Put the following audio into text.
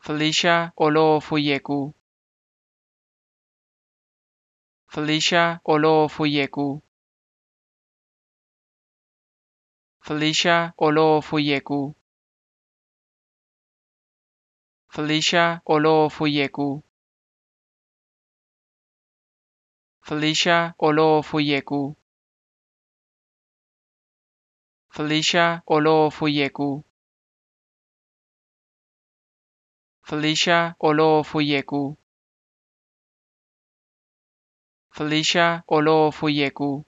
Felicia Olofuyeku. Felicia Olofuyeku. Felicia Olofuyeku. Felicia Olofuyeku. Felicia Olofuyeku. Felicia Olofoyeku. Felicia Olofoyeku. Felicia Olofoyeku.